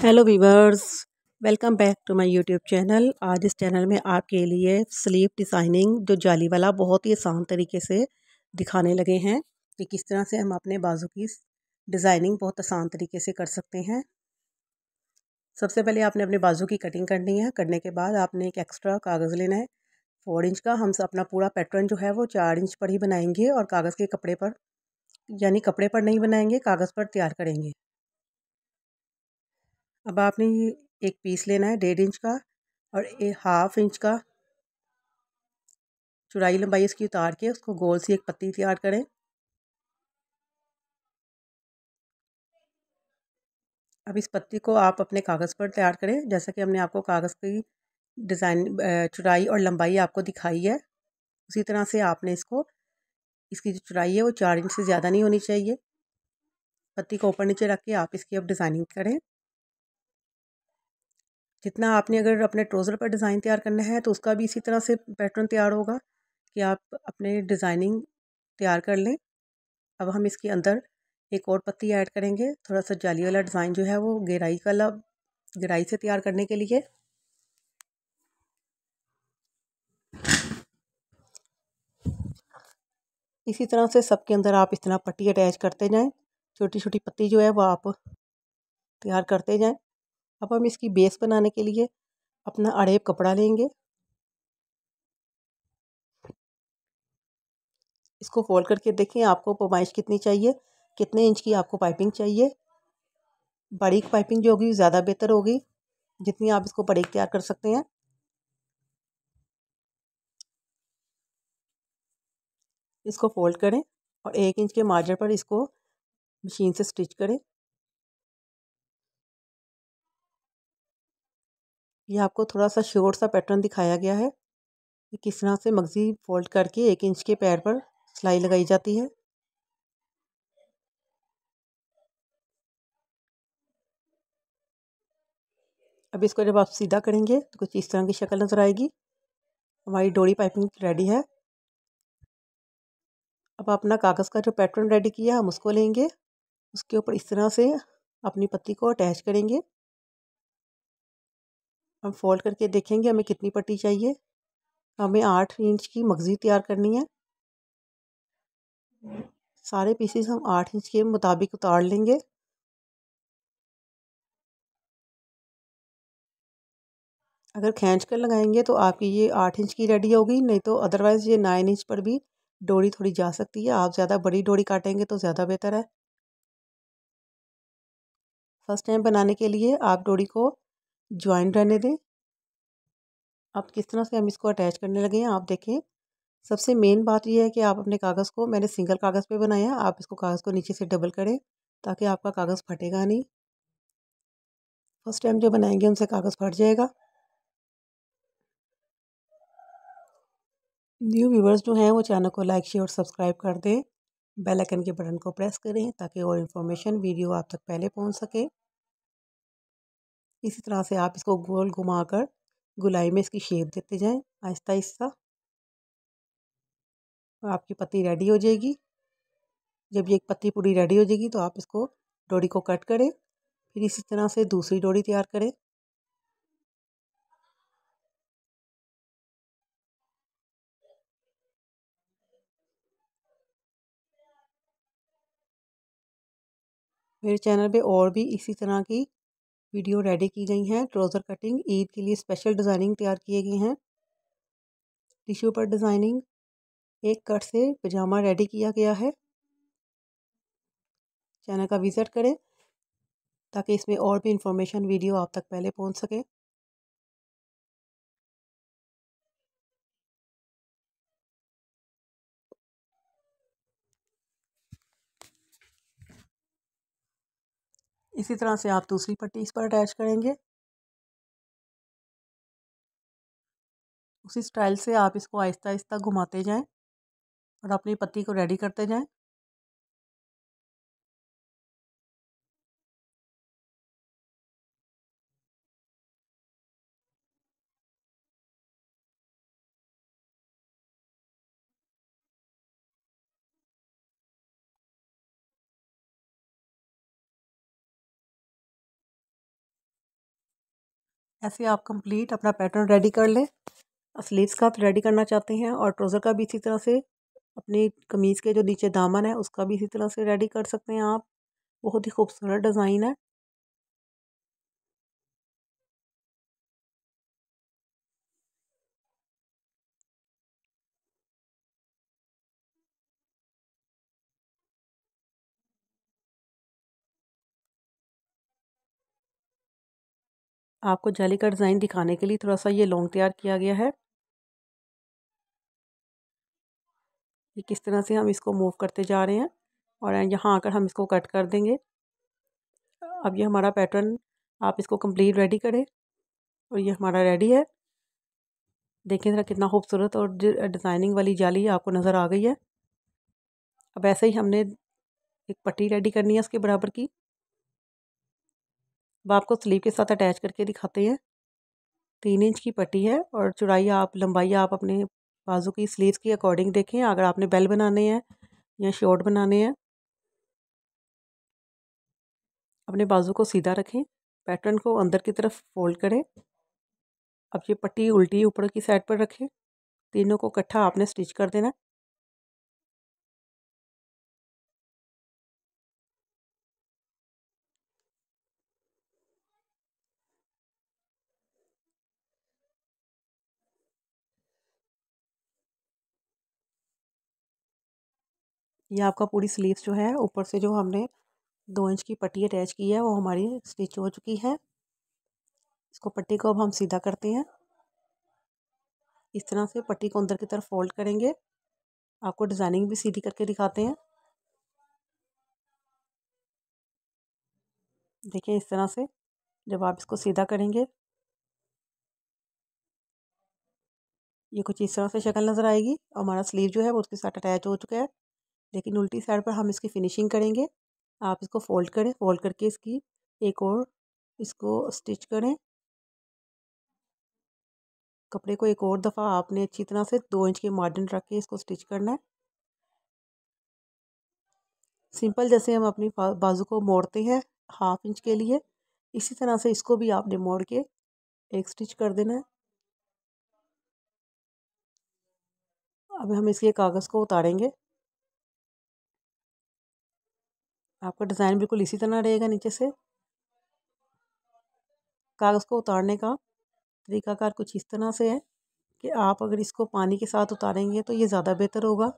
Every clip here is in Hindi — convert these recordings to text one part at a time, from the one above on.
hello viewers welcome back to my YouTube channel आज इस चैनल में आपके लिए स्लीव डिज़ाइनिंग जो जाली वाला बहुत ही आसान तरीके से दिखाने लगे हैं कि किस तरह से हम अपने बाजू की डिज़ाइनिंग बहुत आसान तरीके से कर सकते हैं सबसे पहले आपने अपने बाजू की कटिंग करनी है करने के बाद आपने एक एक्स्ट्रा कागज़ लेना है फोर इंच का हम अपना पूरा पैटर्न जो है वो चार इंच पर ही बनाएंगे और कागज़ के कपड़े पर यानी कपड़े पर नहीं बनाएंगे कागज़ पर तैयार करेंगे अब आपने ये एक पीस लेना है डेढ़ इंच का और एक हाफ इंच का चुराई लंबाई इसकी उतार के उसको गोल सी एक पत्ती तैयार करें अब इस पत्ती को आप अपने कागज़ पर तैयार करें जैसा कि हमने आपको कागज़ की डिज़ाइन चुराई और लंबाई आपको दिखाई है उसी तरह से आपने इसको इसकी जो चुराई है वो चार इंच से ज़्यादा नहीं होनी चाहिए पत्ती को ऊपर नीचे रख के आप इसकी अब डिज़ाइनिंग करें जितना आपने अगर अपने ट्रोज़र पर डिज़ाइन तैयार करना है तो उसका भी इसी तरह से पैटर्न तैयार होगा कि आप अपने डिज़ाइनिंग तैयार कर लें अब हम इसके अंदर एक और पत्ती ऐड करेंगे थोड़ा सा जाली वाला डिज़ाइन जो है वो गहराई वाला गहराई से तैयार करने के लिए इसी तरह से सबके अंदर आप इस तरह पट्टी अटैच करते जाएं छोटी छोटी पत्ती जो है वो आप तैयार करते जाएं अब हम इसकी बेस बनाने के लिए अपना अड़ेब कपड़ा लेंगे इसको फोल्ड करके देखें आपको पमाइश कितनी चाहिए कितने इंच की आपको पाइपिंग चाहिए बारीक पाइपिंग जो होगी ज़्यादा बेहतर होगी जितनी आप इसको बड़ी तैयार कर सकते हैं इसको फोल्ड करें और एक इंच के मार्जर पर इसको मशीन से स्टिच करें ये आपको थोड़ा सा शोर सा पैटर्न दिखाया गया है कि किस तरह से मगज़ी फोल्ड करके एक इंच के पैर पर सिलाई लगाई जाती है अब इसको जब आप सीधा करेंगे तो कुछ इस तरह की शक्ल नज़र आएगी हमारी डोरी पाइपिंग रेडी है अब अपना कागज़ का जो पैटर्न रेडी किया हम उसको लेंगे उसके ऊपर इस तरह से अपनी पत्ती को अटैच करेंगे हम फोल्ड करके देखेंगे हमें कितनी पट्टी चाहिए हमें आठ इंच की मगज़ी तैयार करनी है सारे पीसेस हम आठ इंच के मुताबिक उतार लेंगे अगर खींच कर लगाएंगे तो आपकी ये आठ इंच की रेडी होगी नहीं तो अदरवाइज़ ये नाइन इंच पर भी डोरी थोड़ी जा सकती है आप ज़्यादा बड़ी डोरी काटेंगे तो ज़्यादा बेहतर है फर्स्ट टाइम बनाने के लिए आप डोरी को ज्वाइन रहने दें अब किस तरह से हम इसको अटैच करने लगे हैं आप देखें सबसे मेन बात यह है कि आप अपने कागज़ को मैंने सिंगल कागज़ पे बनाया आप इसको कागज़ को नीचे से डबल करें ताकि आपका कागज़ फटेगा नहीं फर्स्ट टाइम जो बनाएंगे उनसे कागज़ फट जाएगा न्यू व्यूवर्स जो हैं वो चैनल को लाइक शेयर और सब्सक्राइब कर दें बेल आइकन के बटन को प्रेस करें ताकि और इन्फॉर्मेशन वीडियो आप तक पहले पहुंच सके इसी तरह से आप इसको गोल घुमा कर गुलाई में इसकी शेप देते जाएं आहिस्ता आहिस्ता और आपकी पत्ती रेडी हो जाएगी जब ये एक पत्ती पूरी रेडी हो जाएगी तो आप इसको डोरी को कट करें फिर इसी तरह से दूसरी डोरी तैयार करें मेरे चैनल पे और भी इसी तरह की वीडियो रेडी की गई हैं ट्राउज़र कटिंग ईद के लिए स्पेशल डिज़ाइनिंग तैयार किए गए हैं टिश्यू पर डिज़ाइनिंग एक कट से पजामा रेडी किया गया है चैनल का विज़िट करें ताकि इसमें और भी इंफॉर्मेशन वीडियो आप तक पहले पहुंच सके इसी तरह से आप दूसरी पट्टी इस पर अटैच करेंगे उसी स्टाइल से आप इसको आहिस्ता आहिस्ता घुमाते जाएं और अपनी पत्ती को रेडी करते जाएं ऐसे आप कंप्लीट अपना पैटर्न रेडी कर लें स्लीव्स का रेडी करना चाहते हैं और ट्रोज़र का भी इसी तरह से अपनी कमीज़ के जो नीचे दामन है उसका भी इसी तरह से रेडी कर सकते हैं आप बहुत ही खूबसूरत डिज़ाइन है आपको जाली का डिज़ाइन दिखाने के लिए थोड़ा सा ये लॉन्ग तैयार किया गया है ये किस तरह से हम इसको मूव करते जा रहे हैं और यहाँ आकर हम इसको कट कर देंगे अब ये हमारा पैटर्न आप इसको कंप्लीट रेडी करें और ये हमारा रेडी है देखें ज़रा कितना खूबसूरत और डिज़ाइनिंग वाली जाली आपको नज़र आ गई है अब ऐसे ही हमने एक पट्टी रेडी करनी है उसके बराबर की अब आपको स्लीव के साथ अटैच करके दिखाते हैं तीन इंच की पट्टी है और चौड़ाई आप लंबाई आप अपने बाजू की स्लीव्स की अकॉर्डिंग देखें अगर आपने बेल बनाने हैं या शॉर्ट बनाने हैं अपने बाजू को सीधा रखें पैटर्न को अंदर की तरफ फोल्ड करें अब ये पट्टी उल्टी ऊपर की साइड पर रखें तीनों को इकट्ठा आपने स्टिच कर देना ये आपका पूरी स्लीव्स जो है ऊपर से जो हमने दो इंच की पट्टी अटैच की है वो हमारी स्टिच हो चुकी है इसको पट्टी को अब हम सीधा करते हैं इस तरह से पट्टी को अंदर की तरफ फोल्ड करेंगे आपको डिज़ाइनिंग भी सीधी करके दिखाते हैं देखिए इस तरह से जब आप इसको सीधा करेंगे ये कुछ इस तरह से शक्ल नज़र आएगी और हमारा स्लीव जो है वो उसके साथ अटैच हो चुका है लेकिन उल्टी साइड पर हम इसकी फिनिशिंग करेंगे आप इसको फोल्ड करें फोल्ड करके इसकी एक और इसको स्टिच करें कपड़े को एक और दफ़ा आपने अच्छी तरह से दो इंच के मार्जिन रख के इसको स्टिच करना है सिंपल जैसे हम अपनी बाजू को मोड़ते हैं हाफ इंच के लिए इसी तरह से इसको भी आपने मोड़ के एक स्टिच कर देना है अब हम इसके कागज़ को उतारेंगे आपका डिज़ाइन बिल्कुल इसी तरह रहेगा नीचे से कागज़ को उतारने का तरीकाकार कुछ इस तरह से है कि आप अगर इसको पानी के साथ उतारेंगे तो ये ज़्यादा बेहतर होगा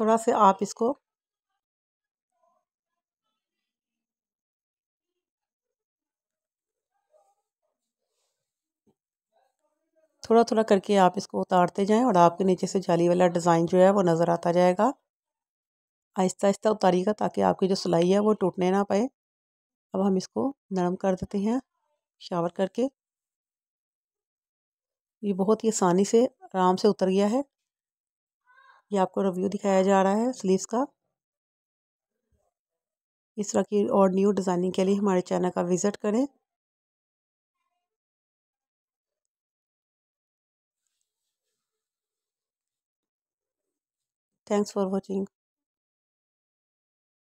थोड़ा से आप इसको थोड़ा थोड़ा करके आप इसको उतारते जाएं और आपके नीचे से जाली वाला डिज़ाइन जो है वो नज़र आता जाएगा आहिस्ता आहिस्ता उतारिएगा ताकि आपकी जो सिलाई है वो टूटने ना पाए अब हम इसको नरम कर देते हैं शावर करके ये बहुत ही आसानी से आराम से उतर गया है ये आपको रिव्यू दिखाया जा रहा है स्लीव्स का इस तरह की और न्यू डिज़ाइनिंग के लिए हमारे चैनल का विज़िट करें थैंक्स फॉर वॉचिंग